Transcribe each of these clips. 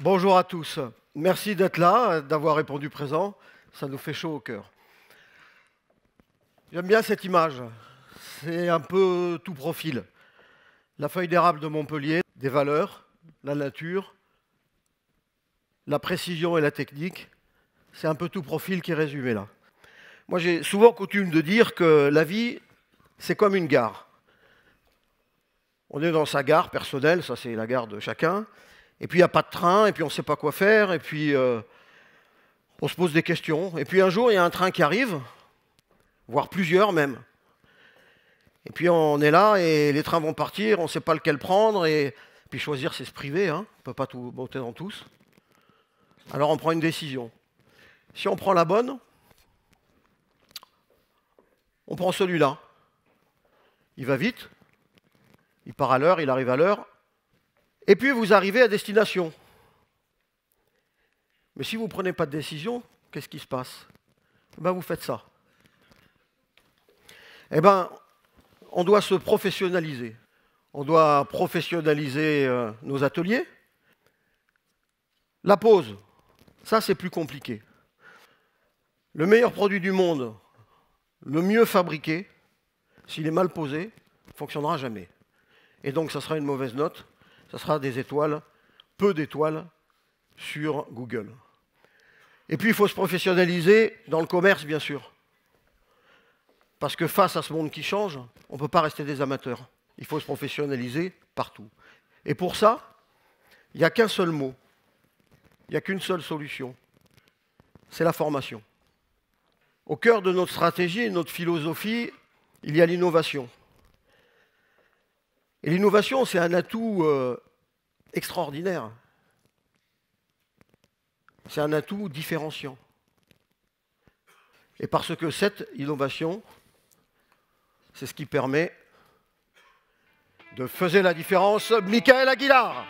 Bonjour à tous. Merci d'être là, d'avoir répondu présent. Ça nous fait chaud au cœur. J'aime bien cette image. C'est un peu tout profil. La feuille d'érable de Montpellier, des valeurs, la nature, la précision et la technique. C'est un peu tout profil qui est résumé là. Moi, j'ai souvent coutume de dire que la vie, c'est comme une gare. On est dans sa gare personnelle, ça c'est la gare de chacun. Et puis il n'y a pas de train, et puis on ne sait pas quoi faire, et puis euh, on se pose des questions. Et puis un jour, il y a un train qui arrive, voire plusieurs même. Et puis on est là, et les trains vont partir, on ne sait pas lequel prendre, et puis choisir, c'est se priver, hein. on ne peut pas tout monter dans tous. Alors on prend une décision. Si on prend la bonne, on prend celui-là. Il va vite, il part à l'heure, il arrive à l'heure, et puis vous arrivez à destination. Mais si vous ne prenez pas de décision, qu'est-ce qui se passe Eh ben, vous faites ça. Eh bien, on doit se professionnaliser. On doit professionnaliser euh, nos ateliers. La pause, ça c'est plus compliqué. Le meilleur produit du monde, le mieux fabriqué, s'il est mal posé, fonctionnera jamais. Et donc ça sera une mauvaise note ce sera des étoiles, peu d'étoiles sur Google. Et puis il faut se professionnaliser dans le commerce, bien sûr. Parce que face à ce monde qui change, on ne peut pas rester des amateurs. Il faut se professionnaliser partout. Et pour ça, il n'y a qu'un seul mot, il n'y a qu'une seule solution, c'est la formation. Au cœur de notre stratégie et de notre philosophie, il y a l'innovation. Et l'innovation, c'est un atout euh, extraordinaire. C'est un atout différenciant. Et parce que cette innovation, c'est ce qui permet de faire la différence, Michael Aguilar.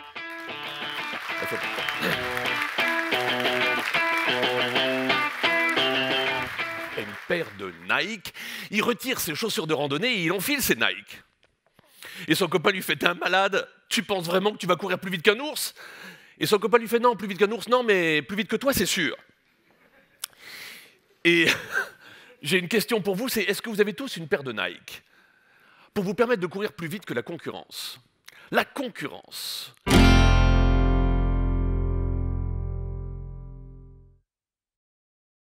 Une paire de Nike. Il retire ses chaussures de randonnée et il enfile ses Nike. Et son copain lui fait T'es un malade Tu penses vraiment que tu vas courir plus vite qu'un ours Et son copain lui fait Non, plus vite qu'un ours, non, mais plus vite que toi, c'est sûr. Et j'ai une question pour vous c'est est-ce que vous avez tous une paire de Nike pour vous permettre de courir plus vite que la concurrence La concurrence.